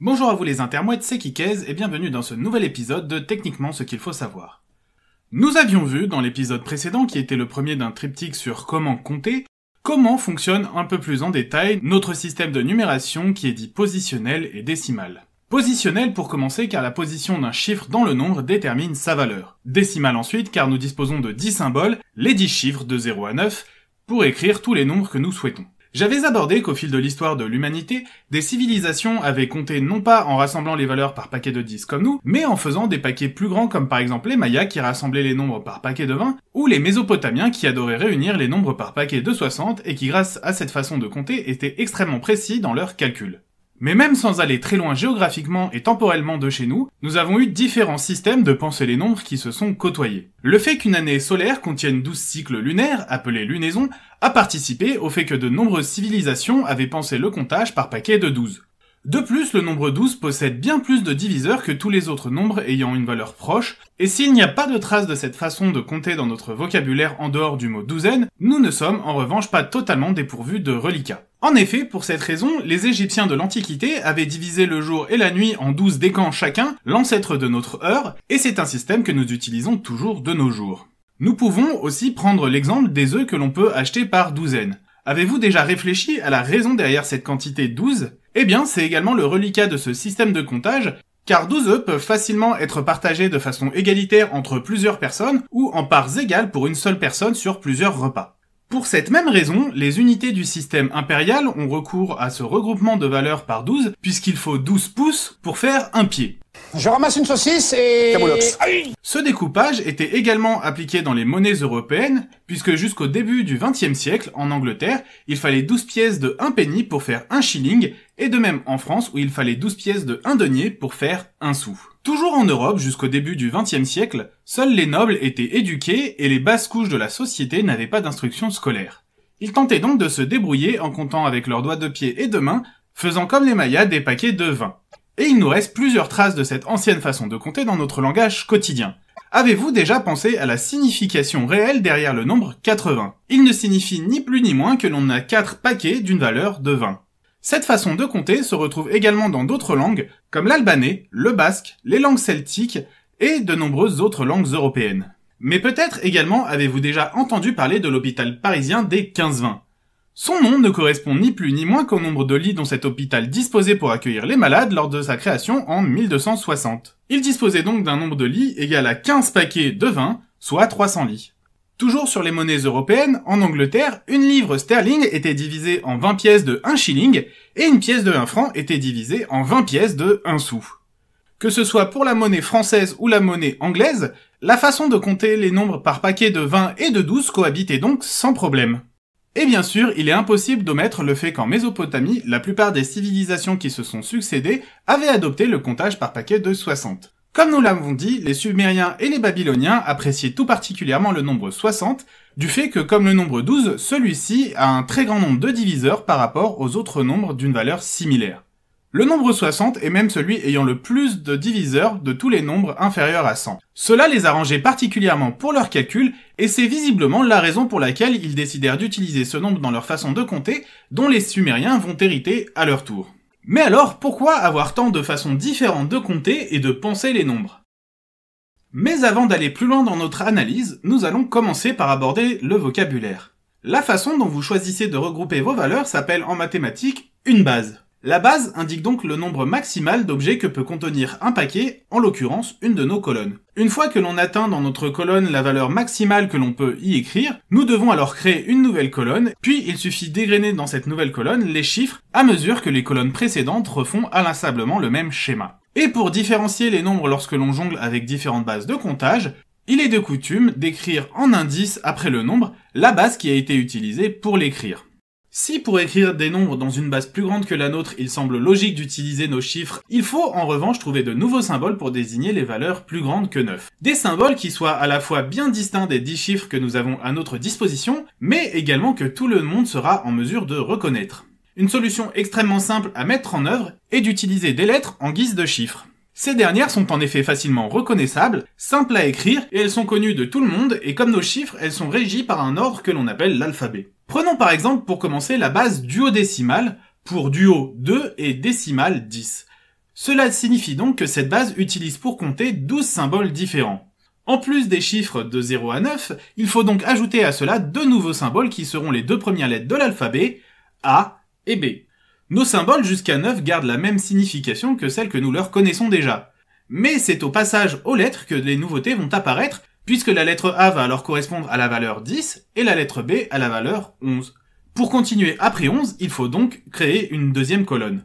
Bonjour à vous les intermouettes, c'est Kikez et bienvenue dans ce nouvel épisode de Techniquement ce qu'il faut savoir. Nous avions vu dans l'épisode précédent, qui était le premier d'un triptyque sur comment compter, comment fonctionne un peu plus en détail notre système de numération qui est dit positionnel et décimal. Positionnel pour commencer car la position d'un chiffre dans le nombre détermine sa valeur. Décimal ensuite car nous disposons de 10 symboles, les 10 chiffres de 0 à 9, pour écrire tous les nombres que nous souhaitons. J'avais abordé qu'au fil de l'histoire de l'humanité, des civilisations avaient compté non pas en rassemblant les valeurs par paquets de 10 comme nous, mais en faisant des paquets plus grands comme par exemple les Mayas qui rassemblaient les nombres par paquet de 20, ou les Mésopotamiens qui adoraient réunir les nombres par paquet de 60 et qui grâce à cette façon de compter étaient extrêmement précis dans leurs calculs. Mais même sans aller très loin géographiquement et temporellement de chez nous, nous avons eu différents systèmes de penser les nombres qui se sont côtoyés. Le fait qu'une année solaire contienne 12 cycles lunaires, appelés lunaisons, a participé au fait que de nombreuses civilisations avaient pensé le comptage par paquet de 12. De plus, le nombre 12 possède bien plus de diviseurs que tous les autres nombres ayant une valeur proche, et s'il n'y a pas de trace de cette façon de compter dans notre vocabulaire en dehors du mot douzaine, nous ne sommes en revanche pas totalement dépourvus de reliquats. En effet, pour cette raison, les Égyptiens de l'Antiquité avaient divisé le jour et la nuit en douze décans chacun, l'ancêtre de notre heure, et c'est un système que nous utilisons toujours de nos jours. Nous pouvons aussi prendre l'exemple des œufs que l'on peut acheter par douzaine. Avez-vous déjà réfléchi à la raison derrière cette quantité 12 Eh bien, c'est également le reliquat de ce système de comptage, car 12 œufs peuvent facilement être partagés de façon égalitaire entre plusieurs personnes ou en parts égales pour une seule personne sur plusieurs repas. Pour cette même raison, les unités du système impérial ont recours à ce regroupement de valeurs par 12, puisqu'il faut 12 pouces pour faire un pied. Je ramasse une saucisse et... Ce découpage était également appliqué dans les monnaies européennes, puisque jusqu'au début du XXe siècle, en Angleterre, il fallait 12 pièces de 1 penny pour faire un shilling, et de même en France où il fallait 12 pièces de 1 denier pour faire un sou. Toujours en Europe, jusqu'au début du XXe siècle, seuls les nobles étaient éduqués et les basses couches de la société n'avaient pas d'instruction scolaire. Ils tentaient donc de se débrouiller en comptant avec leurs doigts de pied et de main, faisant comme les Mayas des paquets de vin. Et il nous reste plusieurs traces de cette ancienne façon de compter dans notre langage quotidien. Avez-vous déjà pensé à la signification réelle derrière le nombre 80 Il ne signifie ni plus ni moins que l'on a 4 paquets d'une valeur de 20. Cette façon de compter se retrouve également dans d'autres langues, comme l'albanais, le basque, les langues celtiques et de nombreuses autres langues européennes. Mais peut-être également avez-vous déjà entendu parler de l'hôpital parisien des 15-20. Son nom ne correspond ni plus ni moins qu'au nombre de lits dont cet hôpital disposait pour accueillir les malades lors de sa création en 1260. Il disposait donc d'un nombre de lits égal à 15 paquets de 20, soit 300 lits. Toujours sur les monnaies européennes, en Angleterre, une livre sterling était divisée en 20 pièces de 1 shilling et une pièce de 1 franc était divisée en 20 pièces de 1 sou. Que ce soit pour la monnaie française ou la monnaie anglaise, la façon de compter les nombres par paquet de 20 et de 12 cohabitait donc sans problème. Et bien sûr, il est impossible d'omettre le fait qu'en Mésopotamie, la plupart des civilisations qui se sont succédées avaient adopté le comptage par paquet de 60. Comme nous l'avons dit, les Sumériens et les Babyloniens appréciaient tout particulièrement le nombre 60, du fait que comme le nombre 12, celui-ci a un très grand nombre de diviseurs par rapport aux autres nombres d'une valeur similaire. Le nombre 60 est même celui ayant le plus de diviseurs de tous les nombres inférieurs à 100. Cela les arrangeait particulièrement pour leurs calculs, et c'est visiblement la raison pour laquelle ils décidèrent d'utiliser ce nombre dans leur façon de compter, dont les Sumériens vont hériter à leur tour. Mais alors, pourquoi avoir tant de façons différentes de compter et de penser les nombres Mais avant d'aller plus loin dans notre analyse, nous allons commencer par aborder le vocabulaire. La façon dont vous choisissez de regrouper vos valeurs s'appelle en mathématiques une base. La base indique donc le nombre maximal d'objets que peut contenir un paquet, en l'occurrence une de nos colonnes. Une fois que l'on atteint dans notre colonne la valeur maximale que l'on peut y écrire, nous devons alors créer une nouvelle colonne, puis il suffit dégrainer dans cette nouvelle colonne les chiffres à mesure que les colonnes précédentes refont inlassablement le même schéma. Et pour différencier les nombres lorsque l'on jongle avec différentes bases de comptage, il est de coutume d'écrire en indice après le nombre la base qui a été utilisée pour l'écrire. Si pour écrire des nombres dans une base plus grande que la nôtre, il semble logique d'utiliser nos chiffres, il faut en revanche trouver de nouveaux symboles pour désigner les valeurs plus grandes que 9. Des symboles qui soient à la fois bien distincts des 10 chiffres que nous avons à notre disposition, mais également que tout le monde sera en mesure de reconnaître. Une solution extrêmement simple à mettre en œuvre est d'utiliser des lettres en guise de chiffres. Ces dernières sont en effet facilement reconnaissables, simples à écrire, et elles sont connues de tout le monde, et comme nos chiffres, elles sont régies par un ordre que l'on appelle l'alphabet. Prenons par exemple pour commencer la base duodécimale, pour duo 2 et décimale 10. Cela signifie donc que cette base utilise pour compter 12 symboles différents. En plus des chiffres de 0 à 9, il faut donc ajouter à cela deux nouveaux symboles qui seront les deux premières lettres de l'alphabet, A et B. Nos symboles jusqu'à 9 gardent la même signification que celle que nous leur connaissons déjà. Mais c'est au passage aux lettres que les nouveautés vont apparaître, puisque la lettre A va alors correspondre à la valeur 10 et la lettre B à la valeur 11. Pour continuer après 11, il faut donc créer une deuxième colonne.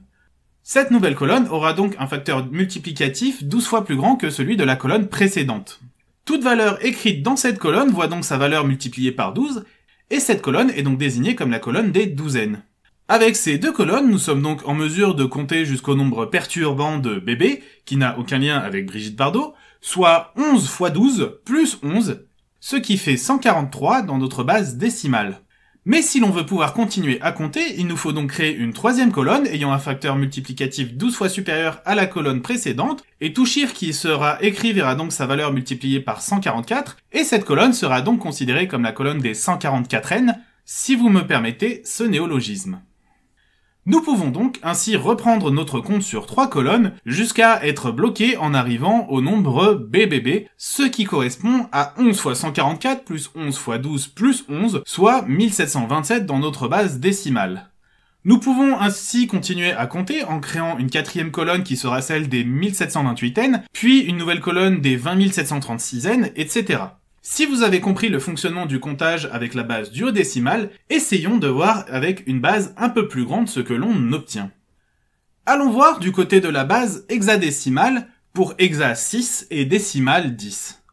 Cette nouvelle colonne aura donc un facteur multiplicatif 12 fois plus grand que celui de la colonne précédente. Toute valeur écrite dans cette colonne voit donc sa valeur multipliée par 12, et cette colonne est donc désignée comme la colonne des douzaines. Avec ces deux colonnes, nous sommes donc en mesure de compter jusqu'au nombre perturbant de bébés, qui n'a aucun lien avec Brigitte Bardot, soit 11 x 12 plus 11, ce qui fait 143 dans notre base décimale. Mais si l'on veut pouvoir continuer à compter, il nous faut donc créer une troisième colonne ayant un facteur multiplicatif 12 fois supérieur à la colonne précédente, et tout chiffre qui sera écrit verra donc sa valeur multipliée par 144, et cette colonne sera donc considérée comme la colonne des 144n, si vous me permettez ce néologisme. Nous pouvons donc ainsi reprendre notre compte sur trois colonnes jusqu'à être bloqué en arrivant au nombre BBB, ce qui correspond à 11 x 144 plus 11 x 12 plus 11, soit 1727 dans notre base décimale. Nous pouvons ainsi continuer à compter en créant une quatrième colonne qui sera celle des 1728N, puis une nouvelle colonne des 20736N, etc. Si vous avez compris le fonctionnement du comptage avec la base duodécimale, essayons de voir avec une base un peu plus grande ce que l'on obtient. Allons voir du côté de la base hexadécimale pour hexa 6 et décimale 10.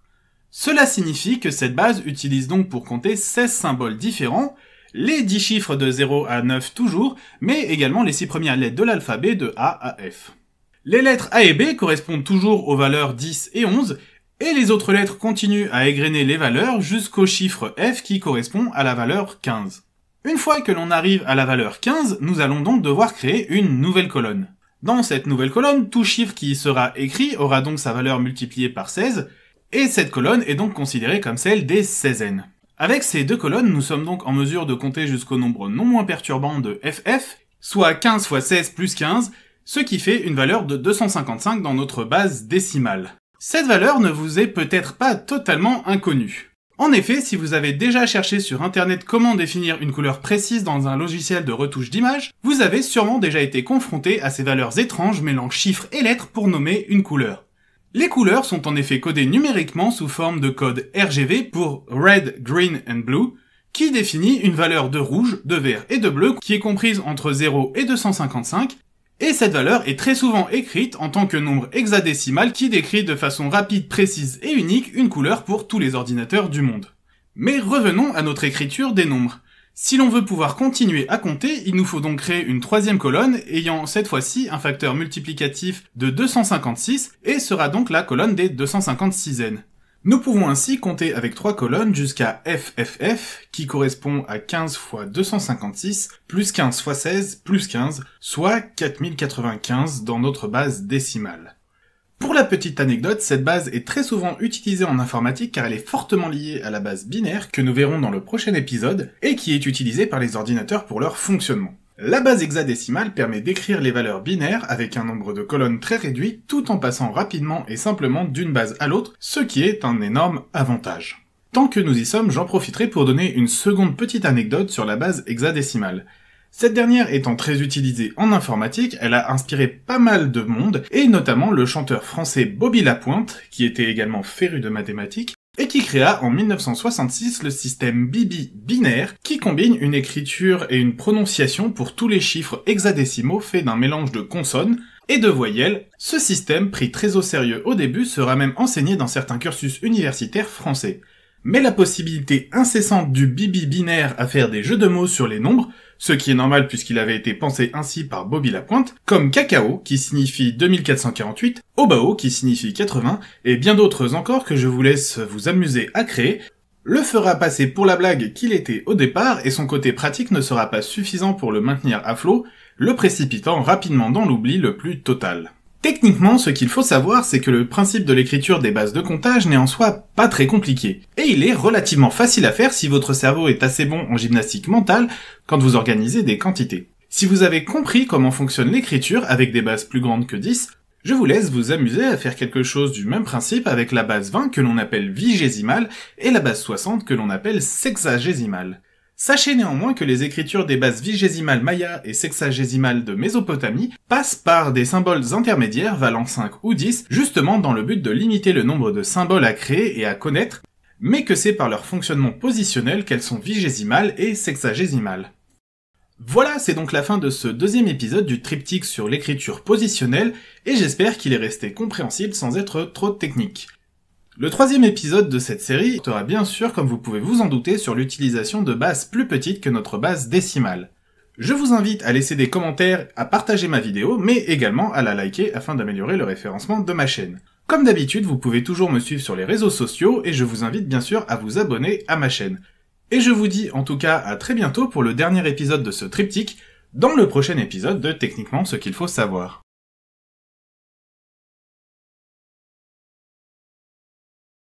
Cela signifie que cette base utilise donc pour compter 16 symboles différents, les 10 chiffres de 0 à 9 toujours, mais également les 6 premières lettres de l'alphabet de A à F. Les lettres A et B correspondent toujours aux valeurs 10 et 11, et les autres lettres continuent à égrener les valeurs jusqu'au chiffre f qui correspond à la valeur 15. Une fois que l'on arrive à la valeur 15, nous allons donc devoir créer une nouvelle colonne. Dans cette nouvelle colonne, tout chiffre qui sera écrit aura donc sa valeur multipliée par 16, et cette colonne est donc considérée comme celle des 16n. Avec ces deux colonnes, nous sommes donc en mesure de compter jusqu'au nombre non moins perturbant de ff, soit 15 x 16 plus 15, ce qui fait une valeur de 255 dans notre base décimale. Cette valeur ne vous est peut-être pas totalement inconnue. En effet, si vous avez déjà cherché sur internet comment définir une couleur précise dans un logiciel de retouche d'image, vous avez sûrement déjà été confronté à ces valeurs étranges mêlant chiffres et lettres pour nommer une couleur. Les couleurs sont en effet codées numériquement sous forme de code RGV pour Red, Green and Blue, qui définit une valeur de rouge, de vert et de bleu qui est comprise entre 0 et 255 et cette valeur est très souvent écrite en tant que nombre hexadécimal qui décrit de façon rapide, précise et unique une couleur pour tous les ordinateurs du monde. Mais revenons à notre écriture des nombres. Si l'on veut pouvoir continuer à compter, il nous faut donc créer une troisième colonne ayant cette fois-ci un facteur multiplicatif de 256 et sera donc la colonne des 256n. Nous pouvons ainsi compter avec trois colonnes jusqu'à FFF, qui correspond à 15 x 256, plus 15 x 16, plus 15, soit 4095 dans notre base décimale. Pour la petite anecdote, cette base est très souvent utilisée en informatique car elle est fortement liée à la base binaire que nous verrons dans le prochain épisode et qui est utilisée par les ordinateurs pour leur fonctionnement. La base hexadécimale permet d'écrire les valeurs binaires avec un nombre de colonnes très réduit tout en passant rapidement et simplement d'une base à l'autre, ce qui est un énorme avantage. Tant que nous y sommes, j'en profiterai pour donner une seconde petite anecdote sur la base hexadécimale. Cette dernière étant très utilisée en informatique, elle a inspiré pas mal de monde, et notamment le chanteur français Bobby Lapointe, qui était également féru de mathématiques, et qui créa en 1966 le système Bibi binaire qui combine une écriture et une prononciation pour tous les chiffres hexadécimaux faits d'un mélange de consonnes et de voyelles. Ce système, pris très au sérieux au début, sera même enseigné dans certains cursus universitaires français mais la possibilité incessante du bibi binaire à faire des jeux de mots sur les nombres, ce qui est normal puisqu'il avait été pensé ainsi par Bobby Lapointe, comme Cacao, qui signifie 2448, Obao, qui signifie 80, et bien d'autres encore que je vous laisse vous amuser à créer, le fera passer pour la blague qu'il était au départ et son côté pratique ne sera pas suffisant pour le maintenir à flot, le précipitant rapidement dans l'oubli le plus total. Techniquement, ce qu'il faut savoir, c'est que le principe de l'écriture des bases de comptage n'est en soi pas très compliqué. Et il est relativement facile à faire si votre cerveau est assez bon en gymnastique mentale quand vous organisez des quantités. Si vous avez compris comment fonctionne l'écriture avec des bases plus grandes que 10, je vous laisse vous amuser à faire quelque chose du même principe avec la base 20 que l'on appelle vigésimale et la base 60 que l'on appelle sexagésimale. Sachez néanmoins que les écritures des bases vigésimales maya et sexagésimales de Mésopotamie passent par des symboles intermédiaires valant 5 ou 10, justement dans le but de limiter le nombre de symboles à créer et à connaître, mais que c'est par leur fonctionnement positionnel qu'elles sont vigésimales et sexagésimales. Voilà, c'est donc la fin de ce deuxième épisode du triptyque sur l'écriture positionnelle, et j'espère qu'il est resté compréhensible sans être trop technique. Le troisième épisode de cette série portera bien sûr, comme vous pouvez vous en douter, sur l'utilisation de bases plus petites que notre base décimale. Je vous invite à laisser des commentaires, à partager ma vidéo, mais également à la liker afin d'améliorer le référencement de ma chaîne. Comme d'habitude, vous pouvez toujours me suivre sur les réseaux sociaux et je vous invite bien sûr à vous abonner à ma chaîne. Et je vous dis en tout cas à très bientôt pour le dernier épisode de ce triptyque, dans le prochain épisode de Techniquement ce qu'il faut savoir.